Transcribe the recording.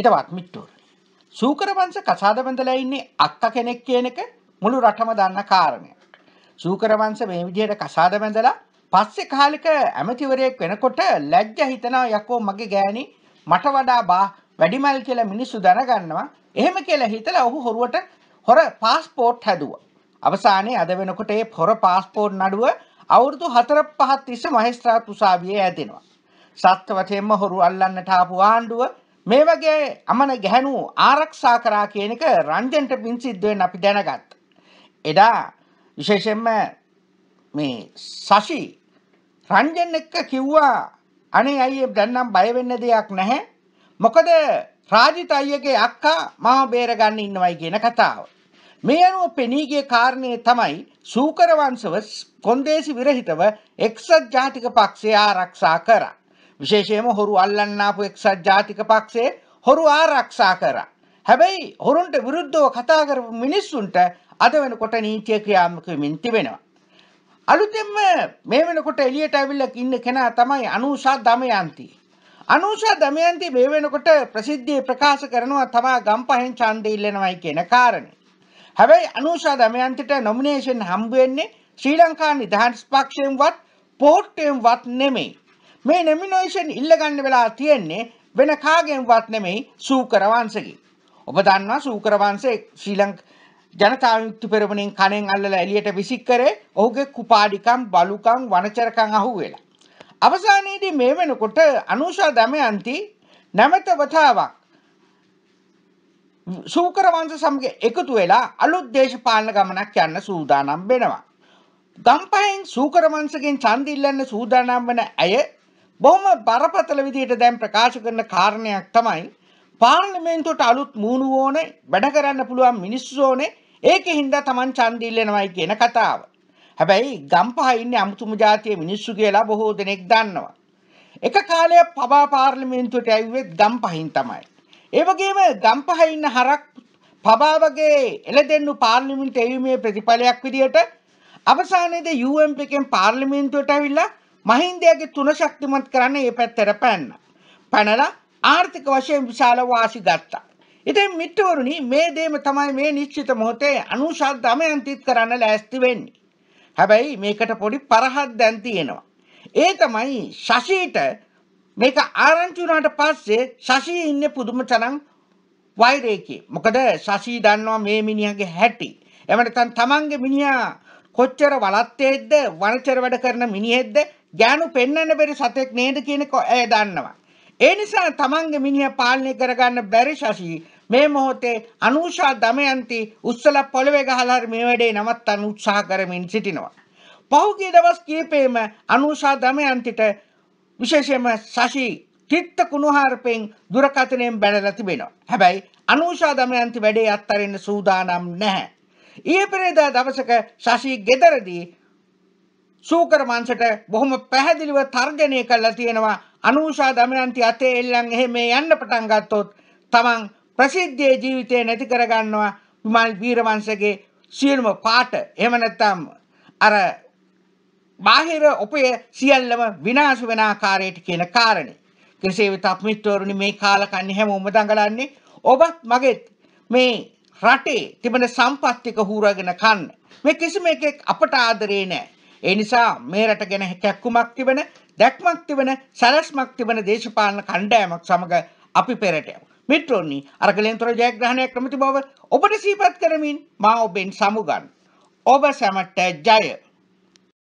හිටවත් මිට්ටුවර. සූකර වංශ කසාද බඳලා ඉන්නේ අක්ක කෙනෙක් කියන එක මුළු රටම දන්න කාරණයක්. සූකර වංශ මේ විදිහට කසාද බඳලා පස්සේ කාලෙක ඇමතිවරයෙක් වෙනකොට ලැජ්ජ හිතනවා යකෝ මගේ ගෑණි මට වඩා බා වැඩිමල් කියලා මිනිස්සු දැනගන්නවා. එහෙම කියලා හිතලා ඔහු හොරුවට හොර පාස්පෝර්ට් හැදුවා. අවසානයේ අද වෙනකොට ඒ හොර පාස්පෝර්ට් නඩුව අවුරුදු 4 5 තිස්සේ මහේස්ත්‍රාත් උසාවියේ ඇදෙනවා. සත්‍ය වශයෙන්ම හොරු අල්ලන්නට ආපු ආණ්ඩුව මේ වගේ අමන ගැහැණු ආරක්ෂා කරා කියන එක රන්ජන්ට පින් සිද්ධ වෙන්න අපි දැනගත්. එදා විශේෂයෙන්ම මේ සසි රන්ජන් එක්ක කිව්වා අනේ අයියේ දැන් නම් බය වෙන්න දෙයක් නැහැ. මොකද රාජිත අයියගේ අක්කා මාව බේරගන්න ඉන්නවයි කියන කතාව. මේ අනුව පෙනී ගිය කාරණේ තමයි සූකර වංශව කොන්දේසි විරහිතව එක්සත් ජාතික පක්ෂය ආරක්ෂා කරා. විශේෂයෙන්ම හොරු අල්ලන්න ආපු එක්සත් ජාතික පක්ෂයේ හොරු ආරක්ෂා කරා. හැබැයි හොරුන්ට විරුද්ධව කතා කරපු මිනිස්සුන්ට අද වෙනකොට නීතිය ක්‍රියාත්මක වෙමින් තිබෙනවා. අලුතෙන්ම මේ වෙනකොට එළියට ඇවිල්ලා ඉන්න කෙනා තමයි අනුෂා දමයන්ති. අනුෂා දමයන්ති මේ වෙනකොට ප්‍රසිද්ධියේ ප්‍රකාශ කරනවා තමා ගම්පහෙන් ඡන්දය ඉල්ලනවයි කියන කාරණේ. හැබැයි අනුෂා දමයන්තිට නොමිනේෂන් හම්බ වෙන්නේ ශ්‍රී ලංකා නිදහස් පක්ෂයෙන්වත් පෝට්ටුවෙන්වත් නෙමෙයි. මේ නොමිනේෂන් ඉල්ලගන්න වෙලා තියෙන්නේ වෙන කාගෙන්වත් නෙමෙයි සූකර වංශගේ. ඔබ දන්නවා සූකර වංශේ ශ්‍රී ලංක ජනතා විමුක්ති පෙරමුණෙන් කණෙන් අල්ලලා එළියට විසික් කරේ ඔහුගේ කුපාඩිකම් බලුකම් වනචරකම් අහුවෙලා. අවසානයේදී මේ වෙනකොට අනුෂා දමයන්ති නැමෙත වතාවක් සූකර වංශ සමග එකතු වෙලා අලුත් දේශපාලන ගමනක් යන්න සූදානම් වෙනවා. ගම්පහෙන් සූකර වංශගෙන් ඡන්ද ඉල්ලන්න සූදානම් වන ඇය බොහොම බරපතල විදිහට දැන් ප්‍රකාශ කරන කාරණයක් තමයි පාර්ලිමේන්තුවට අලුත් මූණු ඕනේ වැඩ කරන්න පුළුවන් මිනිස්සු ඕනේ ඒකේ හින්දා Taman ඡන්දය ඉල්ලනවායි කියන කතාව. හැබැයි ගම්පහ ඉන්නේ අමුතුම જાතියේ මිනිස්සු කියලා බොහෝ දෙනෙක් දන්නවා. එක කාලයක් පවා පාර්ලිමේන්තුවට ඇවිත් ගම්පහින් තමයි. ඒ වගේම ගම්පහ ඉන්න හරක් පබා වගේ එළදෙන්නු පාර්ලිමේන්තු ඇවීමේ ප්‍රතිඵලයක් විදිහට අවසානයේදී UMP එකෙන් පාර්ලිමේන්තුවට ඇවිල්ලා මහින්දයගේ තුන ශක්තිමත් කරන්න ඒ පැත්තට පැන්න. පැනලා ආර්ථික වශයෙන් විශාල වාසි ගත්තා. ඉතින් මිත්‍රවරුනි මේ දේම තමයි මේ නිශ්චිත මොහොතේ අනුශාසන දමයන්තිත් කරන්න ලෑස්ති වෙන්නේ. හැබැයි මේකට පොඩි පරහක් දැන් තියෙනවා. ඒ තමයි ශශීට මේක ආරංචි වුණාට පස්සේ ශශී ඉන්නේ පුදුම තරම් වෛරයකේ. මොකද ශශී දන්නවා මේ මිනිහාගේ හැටි. එමණතන් තමන්ගේ මිනිහා කොච්චර වලත්තේද්ද වනචර වැඩ කරන මිනිහෙක්ද ගෑනු පෙන්වන්න බැරි සතෙක් නේද කියනක ඇය දන්නවා. ඒ නිසා තමන්ගේ මිනිහ පාලනය කරගන්න බැරි ශශී මේ මොහොතේ අනුෂා දමයන්ති උත්සල පොළවේ ගහලා මේ වැඩේ නවත්තන්න උත්සාහ කරමින් සිටිනවා. පහුගිය දවස් කීපෙම අනුෂා දමයන්තිට විශේෂයෙන්ම ශශී තිත්ත කුණුහාරපෙන් දුරකථනයෙන් බැනලා තිබෙනවා. හැබැයි අනුෂා දමයන්ති වැඩේ අත්හරින්න සූදානම් නැහැ. ඊයේ පෙරේදා දවසක ශශී ගෙදරදී සූකර මංශට බොහොම පැහැදිලිව තර්ජනය කළා තියෙනවා අනුෂා දමයන්ති අතේ එල්ලන් එහෙම යන්න පටන් ගත්තොත් තමන් ප්‍රසිද්ධියේ ජීවිතේ නැති කරගන්නවා විමල් වීරවංශගේ සියලුම පාට එහෙම නැත්නම් අර බාහිර උපය සියල්ලම විනාශ වෙන ආකාරයට කියන කාරණේ කෙසේ වෙතත් මිත්‍රවරුනි මේ කාල කන්නේ හැමෝම දඟලන්නේ ඔබත් මගෙත් මේ රටේ තිබෙන සම්පත්තික හූරගෙන කන්න මේ කිසිම එකෙක් අපට ආදරේ නැහැ ඒ නිසා මේ රට ගැන කැක්කුමක් තිබෙන දැක්මක් තිබෙන සැලැස්මක් තිබෙන දේශපාලන කණ්ඩායමක් සමග අපි පෙරට යමු. මිත්‍රෝනි අරගලෙන්තර ජයග්‍රහණයක් කැමති බව ඔබට සීපත් කරමින් මා ඔබෙන් සමුගන්. ඔබ සැමට ජය!